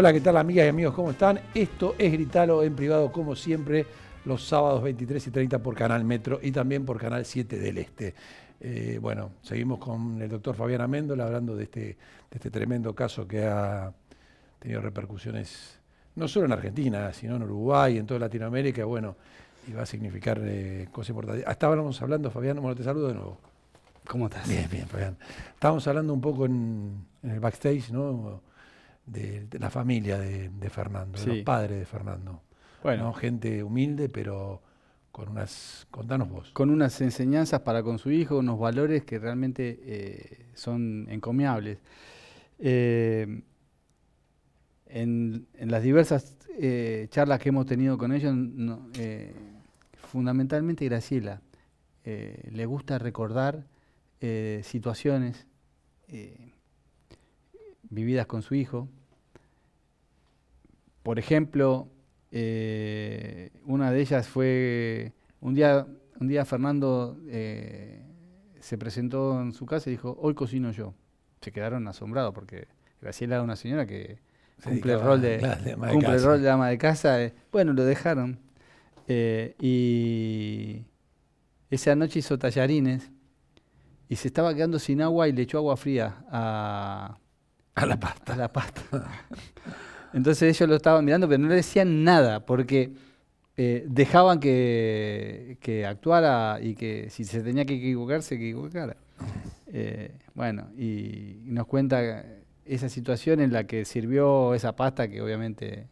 Hola, ¿qué tal amigas y amigos? ¿Cómo están? Esto es Gritalo en privado, como siempre, los sábados 23 y 30 por Canal Metro y también por Canal 7 del Este. Eh, bueno, seguimos con el doctor Fabián Améndola hablando de este, este tremendo caso que ha tenido repercusiones no solo en Argentina, sino en Uruguay, en toda Latinoamérica, bueno, y va a significar eh, cosas importantes. Estábamos hablando, Fabián, bueno, te saludo de nuevo. ¿Cómo estás? Bien, bien, Fabián. Estábamos hablando un poco en, en el backstage, ¿no? de, la familia de, Fernando, de los padres de Fernando. Bueno. Gente humilde, pero con unas, contanos vos. Con unas enseñanzas para con su hijo, unos valores que realmente eh, son encomiables. Eh, en, las diversas eh, charlas que hemos tenido con ellos, fundamentalmente Graciela, le gusta recordar situaciones vividas con su hijo, por ejemplo, eh, una de ellas fue un día, un día Fernando eh, se presentó en su casa y dijo, hoy cocino yo. Se quedaron asombrados porque Graciela era una señora que cumple, el rol, de, ama de casa. Eh, bueno, lo dejaron. y esa noche hizo tallarines y se estaba quedando sin agua y le echó agua fría a, a la pasta. A la pasta. Entonces ellos lo estaban mirando, pero no le decían nada, porque eh, dejaban que, actuara y que si se tenía que equivocar, se equivocara. Eh, bueno, y nos cuenta esa situación en la que sirvió esa pasta que obviamente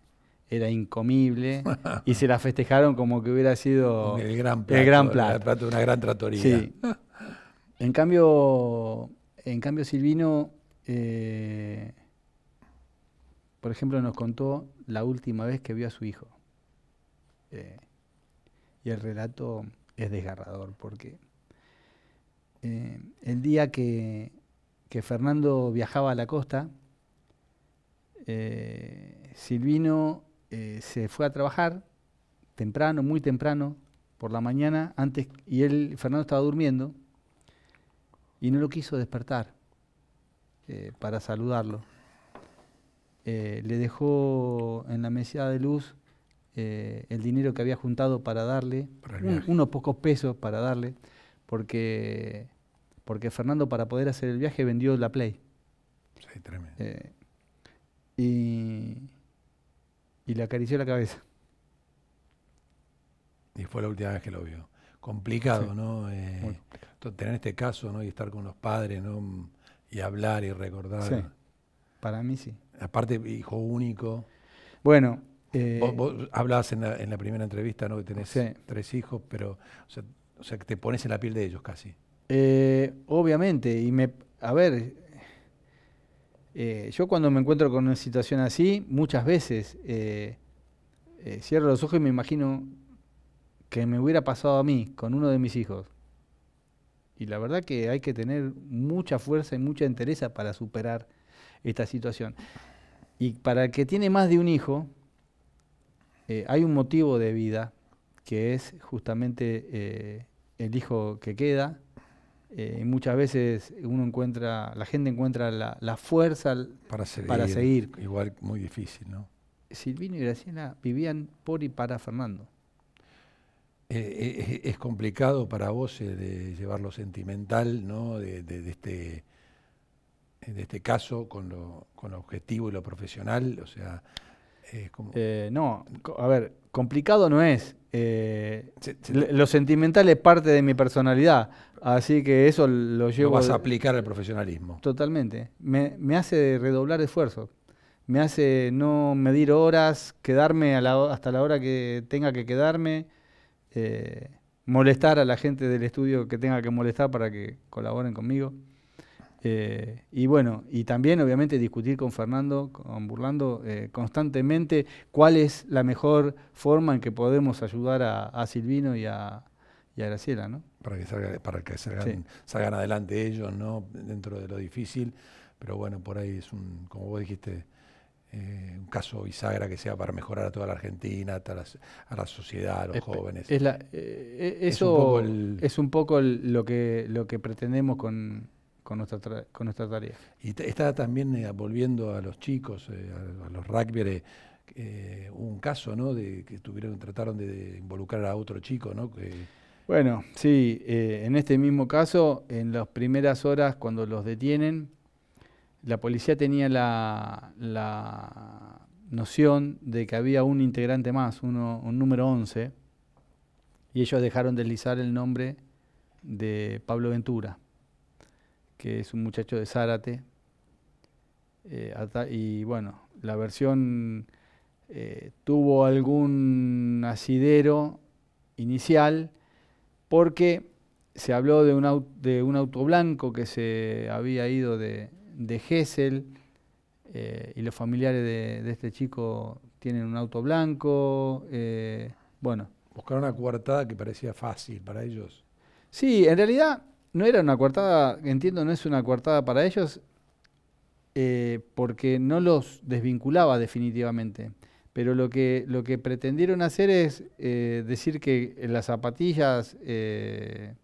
era incomible y se la festejaron como que hubiera sido el gran plato, el plato. una gran tratoría. Sí. en cambio, en cambio Silvino eh, por ejemplo, nos contó la última vez que vio a su hijo. Eh, y el relato es desgarrador porque eh, el día que, Fernando viajaba a la costa, eh, Silvino se fue a trabajar temprano, muy temprano, por la mañana, antes, y él, Fernando estaba durmiendo, y no lo quiso despertar para saludarlo eh, le dejó en la mesada de luz eh, el dinero que había juntado para darle, unos pocos pesos para darle, porque, porque Fernando para poder hacer el viaje vendió la Play. Sí, tremendo. Eh, y, le acarició la cabeza. Y fue la última vez que lo vio. Complicado, ¿no? tener este caso, ¿no? Y estar con los padres, ¿no? Y hablar y recordar. Para mí sí. Aparte, hijo único. Bueno. vos, eh, hablabas en la, primera entrevista, ¿no? Que tenés tres hijos, pero. O sea, que te pones en la piel de ellos casi. Eh, obviamente, y me. A ver. Eh, yo cuando me encuentro con una situación así, muchas veces cierro los ojos y me imagino que me hubiera pasado a mí con uno de mis hijos. Y la verdad que hay que tener mucha fuerza y mucha entereza para superar esta situación. Y para el que tiene más de un hijo, eh, hay un motivo de vida que es justamente eh, el hijo que queda. Eh, muchas veces uno encuentra, la gente encuentra la, fuerza para seguir, Igual muy difícil, ¿no? Silvino y Graciela vivían por y para Fernando. es complicado para vos de llevar lo sentimental, ¿no? de este en este caso, con lo, objetivo y lo profesional? O sea, es como eh, no, a ver, complicado no es. Eh, lo sentimental es parte de mi personalidad, así que eso lo llevo... vas a aplicar el profesionalismo. Totalmente. Me, hace redoblar esfuerzo me hace no medir horas, quedarme hasta la hora que tenga que quedarme, eh, molestar a la gente del estudio que tenga que molestar para que colaboren conmigo. Eh, y bueno, y también obviamente discutir con Fernando, con Burlando, eh, constantemente cuál es la mejor forma en que podemos ayudar a, Silvino y a, Graciela, ¿no? Para que, salga, para que salgan, salgan, adelante ellos, ¿no? Dentro de lo difícil, pero bueno, por ahí es un, como vos dijiste, eh, un caso bisagra que sea para mejorar a toda la Argentina, a la, a la sociedad, a los jóvenes. Es eso es un poco, lo, que, lo que pretendemos con, con nuestra, con nuestra tarea. Y está también, eh, volviendo a los chicos, eh, a, los rugby, eh, un caso, ¿no? De que tuvieron, trataron de involucrar a otro chico, ¿no? Que... Bueno, sí, en este mismo caso, en las primeras horas cuando los detienen, la policía tenía la, noción de que había un integrante más, un número 11, y ellos dejaron deslizar el nombre de Pablo Ventura que es un muchacho de Zárate. Eh, y bueno, la versión eh, tuvo algún asidero inicial porque se habló de un, auto, de un auto blanco que se había ido de, de Gessel eh, y los familiares de, este chico tienen un auto blanco. bueno. Buscaron una coartada que parecía fácil para ellos. Sí, en realidad no era una coartada, entiendo, no es una coartada para ellos, eh, porque no los desvinculaba definitivamente. Pero lo que, lo que pretendieron hacer es eh, decir que las zapatillas eh,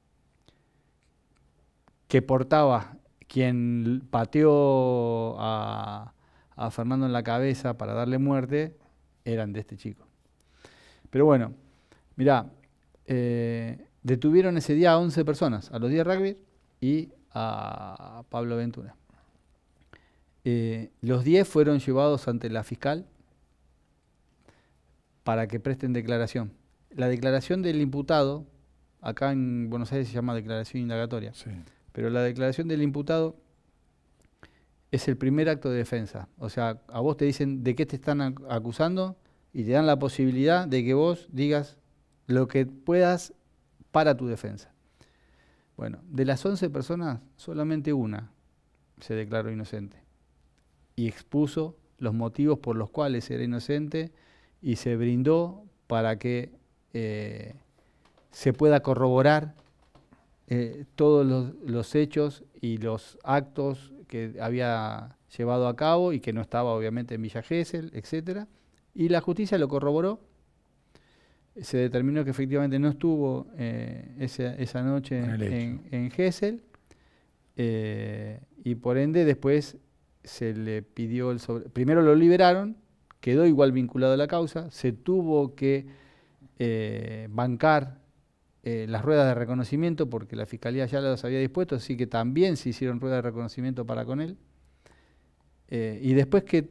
que portaba quien pateó a, Fernando en la cabeza para darle muerte eran de este chico. Pero bueno, mirá, Detuvieron ese día a 11 personas, a los 10 rugby y a Pablo Ventura. Eh, los 10 fueron llevados ante la fiscal para que presten declaración. La declaración del imputado, acá en Buenos Aires se llama declaración indagatoria, pero la declaración del imputado es el primer acto de defensa. O sea, a vos te dicen de qué te están acusando y te dan la posibilidad de que vos digas lo que puedas para tu defensa. Bueno, de las 11 personas, solamente una se declaró inocente y expuso los motivos por los cuales era inocente y se brindó para que eh, se pueda corroborar eh, todos los, hechos y los actos que había llevado a cabo y que no estaba obviamente en Villa Gesell, etc. Y la justicia lo corroboró se determinó que efectivamente no estuvo eh, esa, noche en, en eh, y por ende después se le pidió el sobre... Primero lo liberaron, quedó igual vinculado a la causa, se tuvo que eh, bancar las ruedas de reconocimiento porque la Fiscalía ya las había dispuesto, así que también se hicieron ruedas de reconocimiento para con él. y después que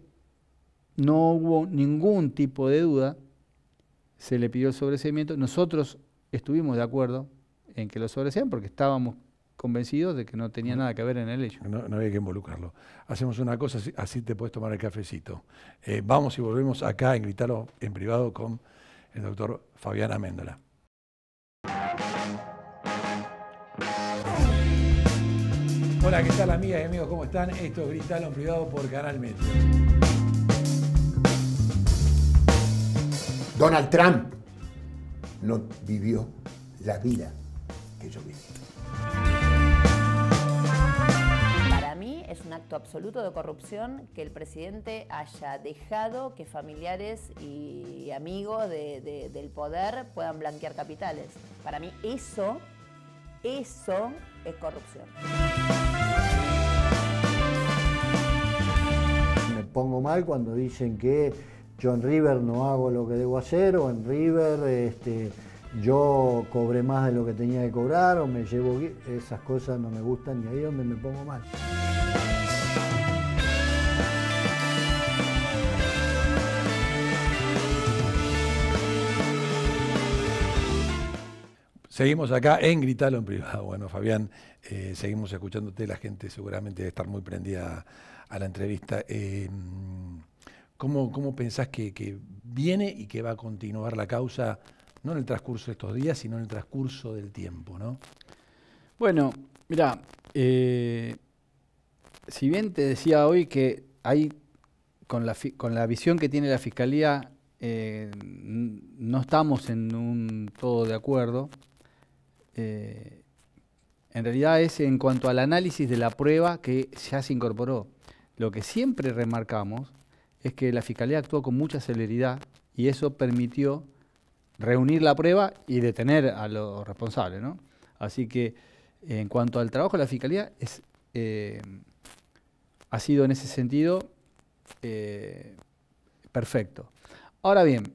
no hubo ningún tipo de duda, se le pidió el sobreseimiento. Nosotros estuvimos de acuerdo en que lo sobresean porque estábamos convencidos de que no tenía nada que ver en el hecho. No, había que involucrarlo. Hacemos una cosa, así te puedes tomar el cafecito. Eh, vamos y volvemos acá en Gritarlo en privado con el doctor Fabián Améndola. Hola, ¿qué tal amigas y amigos? ¿Cómo están? Esto es Gritalo en privado por Canal Medio Donald Trump no vivió la vida que yo viví. Para mí es un acto absoluto de corrupción que el presidente haya dejado que familiares y amigos del poder puedan blanquear capitales. Para mí eso, eso es corrupción. Me pongo mal cuando dicen que yo en River no hago lo que debo hacer, o en River este, yo cobré más de lo que tenía que cobrar, o me llevo... Esas cosas no me gustan y ahí es donde me pongo mal. Seguimos acá en Gritalo en privado. Bueno, Fabián, eh, seguimos escuchándote. La gente seguramente debe estar muy prendida a la entrevista. Eh, ¿Cómo, pensás que, viene y que va a continuar la causa, no en el transcurso de estos días, sino en el transcurso del tiempo? ¿no? Bueno, mira, eh, si bien te decía hoy que hay, con la, visión que tiene la Fiscalía, eh, no estamos en un todo de acuerdo. Eh, en realidad es en cuanto al análisis de la prueba que ya se incorporó. Lo que siempre remarcamos es que la Fiscalía actuó con mucha celeridad y eso permitió reunir la prueba y detener a los responsables. Así que en cuanto al trabajo de la Fiscalía, es, eh, ha sido en ese sentido eh, perfecto. Ahora bien,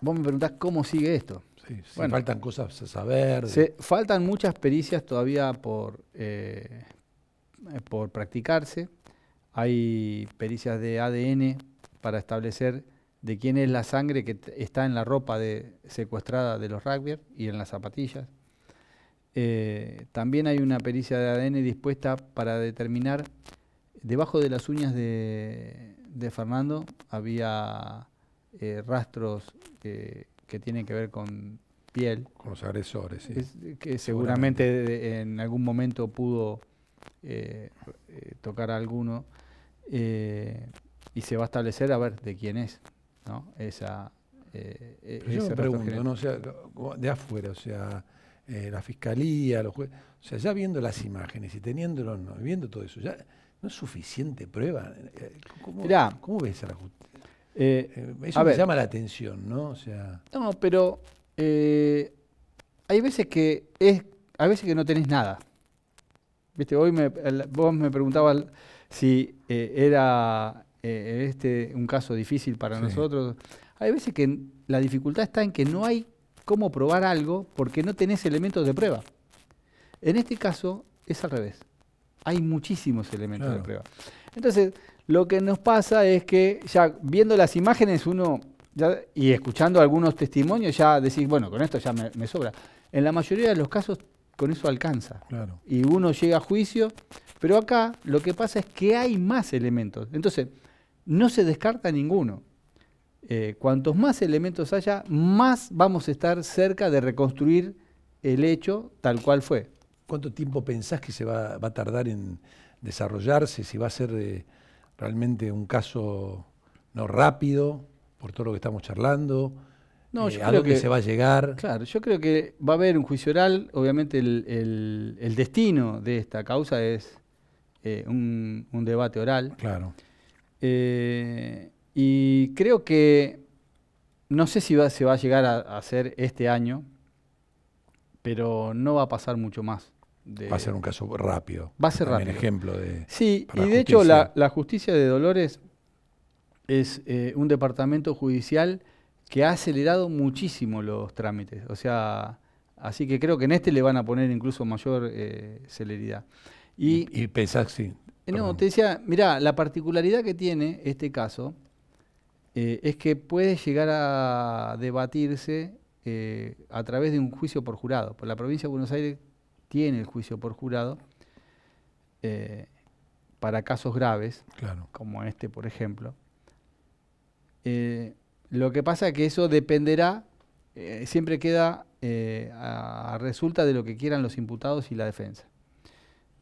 vos me preguntás cómo sigue esto. Sí, faltan cosas a saber. faltan muchas pericias todavía por, eh, por practicarse hay pericias de ADN para establecer de quién es la sangre que está en la ropa secuestrada de los rugbyers y en las zapatillas. Eh, también hay una pericia de ADN dispuesta para determinar debajo de las uñas de, Fernando había eh, rastros que tienen que ver con piel. Con los agresores, sí. que seguramente, en algún momento pudo eh, tocar a alguno eh, y se va a establecer a ver de quién es, Esa, eh, yo me pregunto, ¿no? sea, de afuera, o sea, la fiscalía, los jueces, o sea, ya viendo las imágenes y teniéndolos, no, viendo todo eso, ya no es suficiente prueba. ¿Cómo, ves a la Eso me llama la atención, ¿no? O sea, no, pero hay veces que es, hay veces que no tenés nada. Viste, hoy vos me preguntabas si eh, era eh, este un caso difícil para nosotros. Hay veces que la dificultad está en que no hay cómo probar algo porque no tenés elementos de prueba. En este caso es al revés. Hay muchísimos elementos de prueba. Entonces, lo que nos pasa es que ya viendo las imágenes uno y escuchando algunos testimonios ya decís, bueno, con esto ya me sobra. En la mayoría de los casos con eso alcanza. Y uno llega a juicio, pero acá lo que pasa es que hay más elementos. Entonces, no se descarta ninguno. Eh, cuantos más elementos haya, más vamos a estar cerca de reconstruir el hecho tal cual fue. ¿Cuánto tiempo pensás que se va, a tardar en desarrollarse? ¿Si va a ser eh, realmente un caso no rápido, por todo lo que estamos charlando? No, eh, a creo que, se va a llegar. Claro, yo creo que va a haber un juicio oral. Obviamente el, destino de esta causa es eh, un, debate oral. Claro. Eh, y creo que no sé si va, se va a llegar a, hacer este año, pero no va a pasar mucho más. va a ser un caso rápido. Va a ser rápido. Un ejemplo de. Sí, y de hecho la, la, justicia de Dolores es un departamento judicial que ha acelerado muchísimo los trámites. O sea, así que creo que en este le van a poner incluso mayor eh, celeridad. Y, y, pensás, sí. Eh, no, te decía, mirá, la particularidad que tiene este caso eh, es que puede llegar a debatirse a través de un juicio por jurado. Por la provincia de Buenos Aires tiene el juicio por jurado para casos graves, claro. como este, por ejemplo. Lo que pasa es que eso dependerá, eh, siempre queda eh, a, resulta de lo que quieran los imputados y la defensa.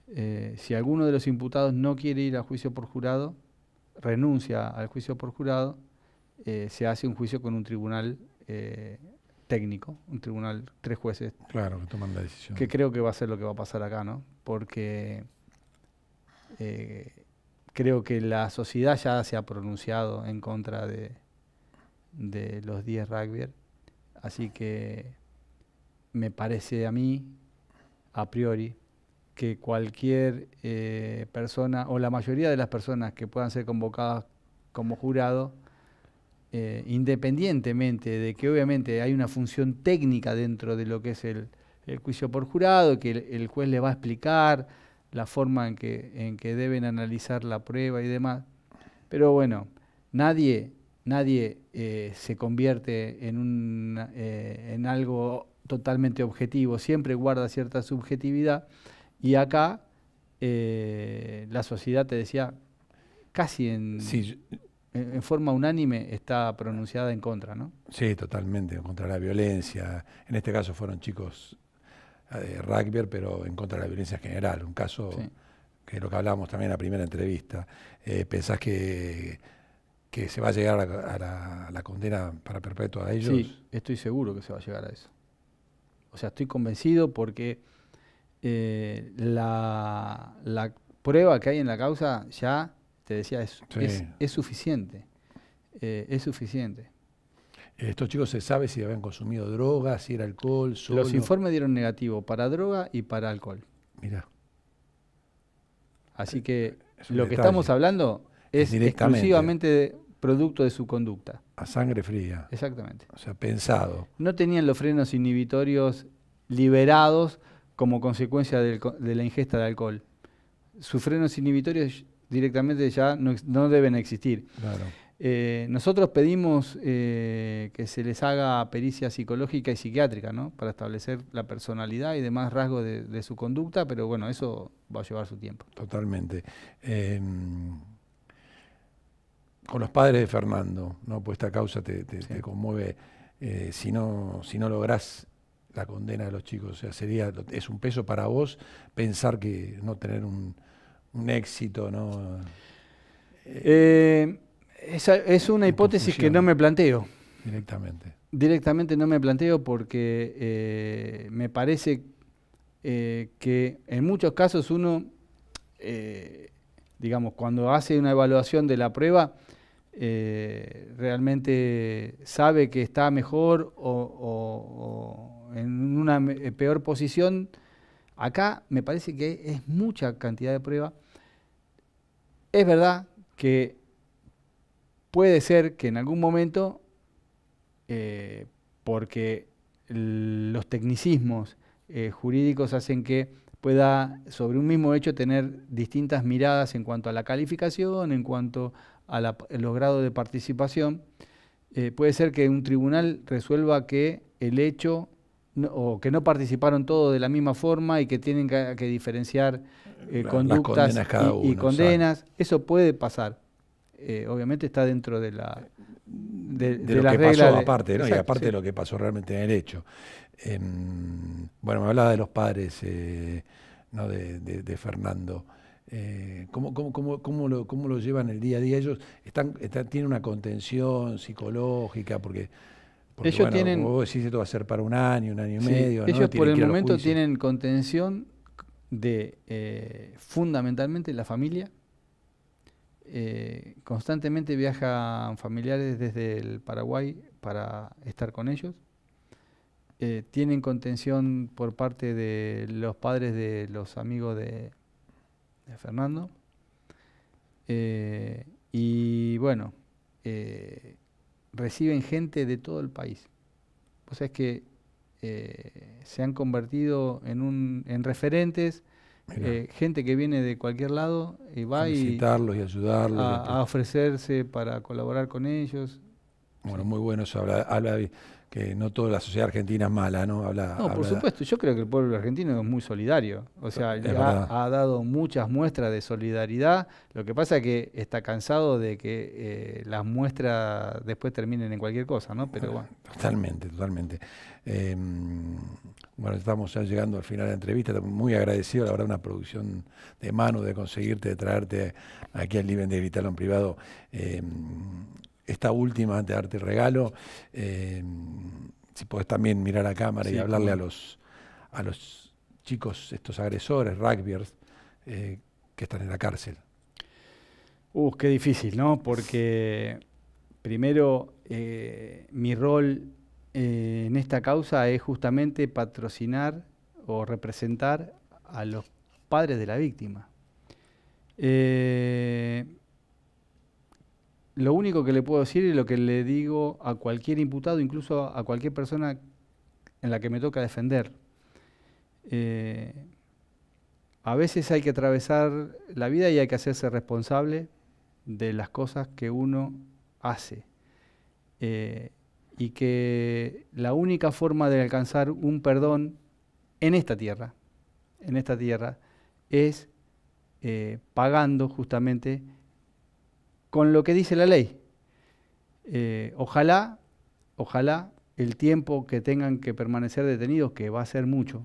Eh, si alguno de los imputados no quiere ir a juicio por jurado, renuncia al juicio por jurado, se hace un juicio con un tribunal técnico, un tribunal, tres jueces. Claro, que toman la decisión. Que creo que va a ser lo que va a pasar acá, ¿no? Porque creo que la sociedad ya se ha pronunciado en contra de, de los 10 rugby. Así que me parece a mí, a priori, que cualquier eh, persona o la mayoría de las personas que puedan ser convocadas como jurado, eh, independientemente de que obviamente hay una función técnica dentro de lo que es el, juicio por jurado, que el, el, juez le va a explicar la forma en que, en que deben analizar la prueba y demás. Pero bueno, nadie nadie eh, se convierte en, un, eh, en algo totalmente objetivo, siempre guarda cierta subjetividad. Y acá eh, la sociedad, te decía, casi en, forma unánime está pronunciada en contra, ¿no? Sí, totalmente, en contra la violencia. En este caso fueron chicos de rugby, pero en contra de la violencia en general. Un caso que es lo que hablábamos también en la primera entrevista. pensás que que se va a llegar a, la, condena para perpetua a ellos. Sí, estoy seguro que se va a llegar a eso. O sea, estoy convencido porque eh, la, prueba que hay en la causa ya, te decía, es, suficiente. es suficiente. Eh, eh, estos chicos se sabe si habían consumido drogas, si era alcohol, Los informes dieron negativo para droga y para alcohol. Mira. Así que lo que estamos hablando es exclusivamente producto de su conducta. A sangre fría. Exactamente. O sea, pensado. No tenían los frenos inhibitorios liberados como consecuencia de la ingesta de alcohol. Sus frenos inhibitorios directamente ya no, deben existir. Eh, nosotros pedimos eh, que se les haga pericia psicológica y psiquiátrica, ¿no? Para establecer la personalidad y demás rasgos de, su conducta, pero bueno, eso va a llevar su tiempo. Totalmente. Em, con los padres de Fernando, ¿no? Pues esta causa te, conmueve. Eh, si, no, si no lográs la condena de los chicos, o sea, sería, es un peso para vos pensar que no tener un, éxito, ¿no? Eh, es una hipótesis que no me planteo. Directamente. Directamente no me planteo porque eh, me parece que en muchos casos uno, digamos, cuando hace una evaluación de la prueba, eh, realmente sabe que está mejor o, en una eh, peor posición. Acá me parece que es mucha cantidad de prueba. Es verdad que puede ser que en algún momento, eh, porque los tecnicismos jurídicos hacen que pueda sobre un mismo hecho tener distintas miradas en cuanto a la calificación, en cuanto a, los grados de participación, eh, puede ser que un tribunal resuelva que el hecho o que no participaron todos de la misma forma y que tienen que, diferenciar eh, conductas y, condenas. Eso puede pasar. Eh, obviamente está dentro de la de, las reglas aparte, ¿no? y aparte de lo que pasó realmente en el hecho. bueno, me hablaba de los padres, ¿no? de, Fernando. Eh, ¿cómo, cómo, lo, llevan el día a día? Ellos están, tienen una contención psicológica, porque, ellos tienen, vos decís, esto va a ser para un año, un año y medio. Ellos por el momento tienen contención de eh, fundamentalmente la familia. Eh, constantemente viajan familiares desde el Paraguay para estar con ellos. tienen contención por parte de los padres de los amigos de, Fernando. Eh, y bueno, eh, reciben gente de todo el país. O sea, es que eh, se han convertido en, un, en referentes, gente que viene de cualquier lado y va a visitarlos y, ayudarlos. Este. A, ofrecerse para colaborar con ellos. Bueno, muy bueno eso. Habla, habla que no toda la sociedad argentina es mala, ¿no? Habla, no, por supuesto, yo creo que el pueblo argentino es muy solidario, o sea, ha, ha, dado muchas muestras de solidaridad, lo que pasa es que está cansado de que eh, las muestras después terminen en cualquier cosa, ¿no? Pero Totalmente, totalmente. Em, bueno, estamos ya llegando al final de la entrevista, muy agradecido, la verdad, una producción de mano, de conseguirte, de traerte aquí al Libre de en Privado. Em, esta última de darte y regalo, eh, si podés también mirar a cámara y hablarle a los, a los chicos, estos agresores, rugbyers, eh, que están en la cárcel. Uh, qué difícil, ¿no? Porque primero eh, mi rol en esta causa es justamente patrocinar o representar a los padres de la víctima lo único que le puedo decir y lo que le digo a cualquier imputado, incluso a cualquier persona en la que me toca defender, eh, a veces hay que atravesar la vida y hay que hacerse responsable de las cosas que uno hace. Eh, y que la única forma de alcanzar un perdón en esta tierra, en esta tierra, es eh, pagando justamente con lo que dice la ley. Eh, ojalá, ojalá el tiempo que tengan que permanecer detenidos, que va a ser mucho,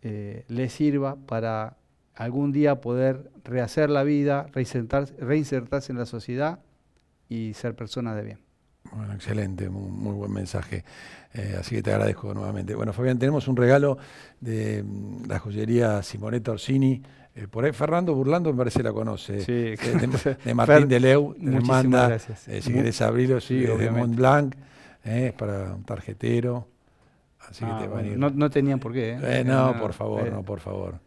eh, les sirva para algún día poder rehacer la vida, reinsertarse, en la sociedad y ser personas de bien. Bueno, excelente, muy, buen mensaje. Eh, así que te agradezco nuevamente. Bueno, Fabián, tenemos un regalo de mm, la joyería Simonetta Orsini. Eh, por ahí Fernando Burlando me parece la conoce. Sí, eh, de, Martín de Leu, muchísimas manda. Gracias. Eh, si quieres abrirlo, sí, de Mont Blanc, eh, es para un tarjetero. Así que ah, te No, no, tenían por qué. no, por favor, no, por favor.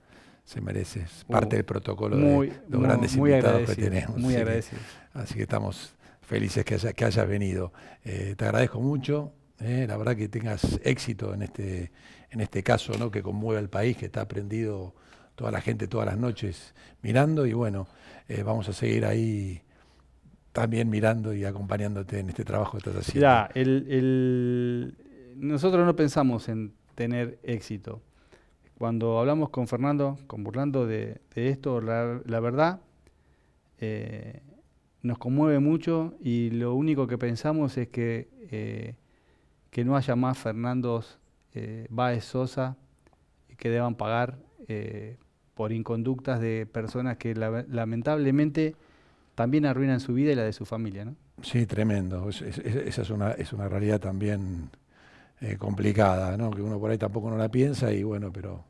Se merece. Es uh, parte del protocolo muy, de los grandes invitados que tenemos. Muy así así que estamos felices que, que hayas venido. te agradezco mucho. la verdad que tengas éxito en este, en este caso, ¿no? que conmueve al país, que está aprendido toda la gente todas las noches mirando y bueno, eh, vamos a seguir ahí también mirando y acompañándote en este trabajo que estás haciendo. nosotros no pensamos en tener éxito. Cuando hablamos con Fernando, con Burlando de, esto, la, verdad, eh, nos conmueve mucho y lo único que pensamos es que, eh, que no haya más Fernandos Baez Sosa que deban pagar eh, por inconductas de personas que lamentablemente también arruinan su vida y la de su familia. Sí, tremendo. esa es una, es una realidad también eh, complicada, ¿no? que uno por ahí tampoco no la piensa y bueno, pero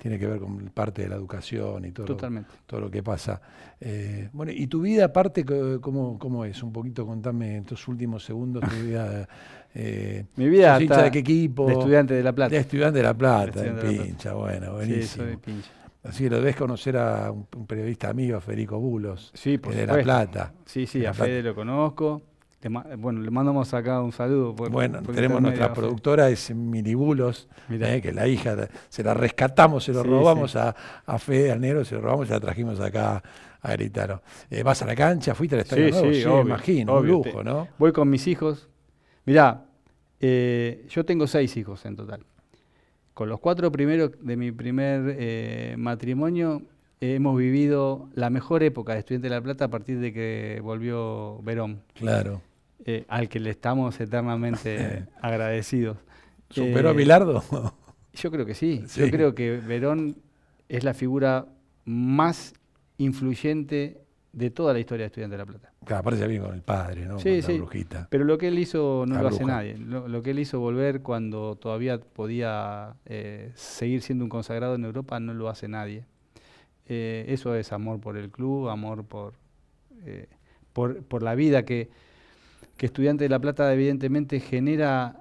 tiene que ver con parte de la educación y todo, Lo, todo lo que pasa. Eh, bueno, ¿y tu vida aparte cómo, cómo es? Un poquito contame en tus últimos segundos tu vida. Eh, Mi vida sos de qué equipo? De estudiante de La Plata. De estudiante de La Plata, pincha, bueno, buenísimo. Sí, soy de pincha. Así que lo debes conocer a un, periodista amigo, Federico Bulos. Sí, de La Plata. Sí, sí, a Fede lo conozco bueno, le mandamos acá un saludo. bueno, tenemos nuestra productora, es Milibulos, eh, que la hija, se la rescatamos, se lo robamos A, a Nero, se lo robamos y la trajimos acá a Gritaro. Eh, ¿Vas a la cancha? ¿Fuiste al estadio? Sí, nuevo? sí, imagino, un lujo, ¿no? Voy con mis hijos. Mirá, eh, yo tengo seis hijos en total. Con los cuatro primeros de mi primer eh, matrimonio hemos vivido la mejor época de Estudiante de La Plata a partir de que volvió Verón. Claro eh, al que le estamos eternamente agradecidos. ¿Superó a eh, Bilardo? yo creo que sí. Yo creo que Verón es la figura más influyente de toda la historia de Estudiantes de La Plata. Claro, aparte bien con el padre, ¿no? con sí. brujita. Pero lo que él hizo no lo hace nadie. Lo, que él hizo volver cuando todavía podía eh, seguir siendo un consagrado en Europa no lo hace nadie. eso es amor por el club, amor por, por la vida que que Estudiante de La Plata evidentemente genera...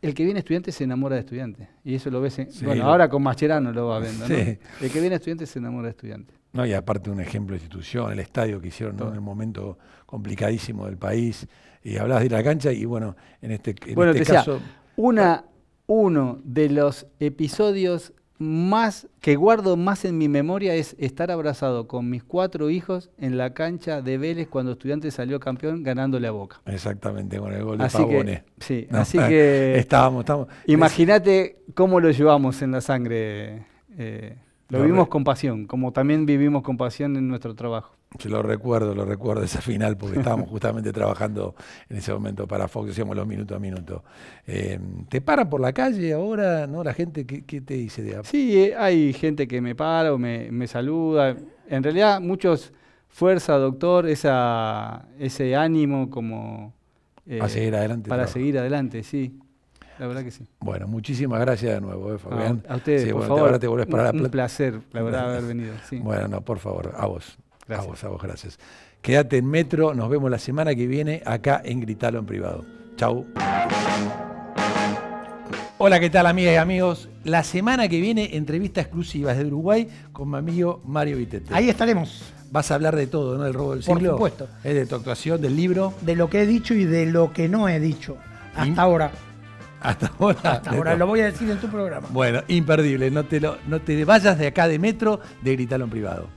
El que viene estudiante se enamora de estudiante. Y eso lo ves... bueno, ahora con Mascherano lo va viendo, ver, El que viene estudiante se enamora de estudiante. No, y aparte un ejemplo de institución, el estadio que hicieron en el momento complicadísimo del país. Y hablabas de la cancha y bueno, en este, bueno, este caso... una, uno de los episodios más que guardo más en mi memoria es estar abrazado con mis cuatro hijos en la cancha de Vélez cuando estudiante salió campeón ganándole a Boca. Exactamente, con el gol de así Que, sí, así que estábamos, Imagínate cómo lo llevamos en la sangre. Eh, lo vivimos eh, con pasión, como también vivimos con pasión en nuestro trabajo. Se lo recuerdo, lo recuerdo esa final, porque estábamos justamente trabajando en ese momento para Fox, decíamos los minuto a minuto. Em, ¿Te para por la calle ahora, no? La gente, ¿qué, te dice? De... Sí, eh, hay gente que me para o me, me saluda. En realidad, muchos, fuerza, doctor, esa, ese ánimo como... Eh, seguir adelante. Para seguir adelante, sí. La verdad que sí. Bueno, muchísimas gracias de nuevo, eh, Fabián. a ustedes, por favor. ahora te vuelves para un, la un placer, la verdad, haber venido. Bueno, no, por favor, a vos. Gracias. vos, gracias. Quédate en Metro, nos vemos la semana que viene acá en Gritalo en Privado. Chau. Hola, ¿qué tal amigas y amigos? La semana que viene, entrevista exclusiva de Uruguay con mi amigo Mario Vitete. Ahí estaremos. Vas a hablar de todo, ¿no? Del robo del siglo. Por supuesto. de tu actuación, del libro. De lo que he dicho y de lo que no he dicho. Hasta ahora. Hasta ahora. Hasta ahora, lo voy a decir en tu programa. Bueno, imperdible. No te, no te vayas de acá de Metro de Gritalo en Privado.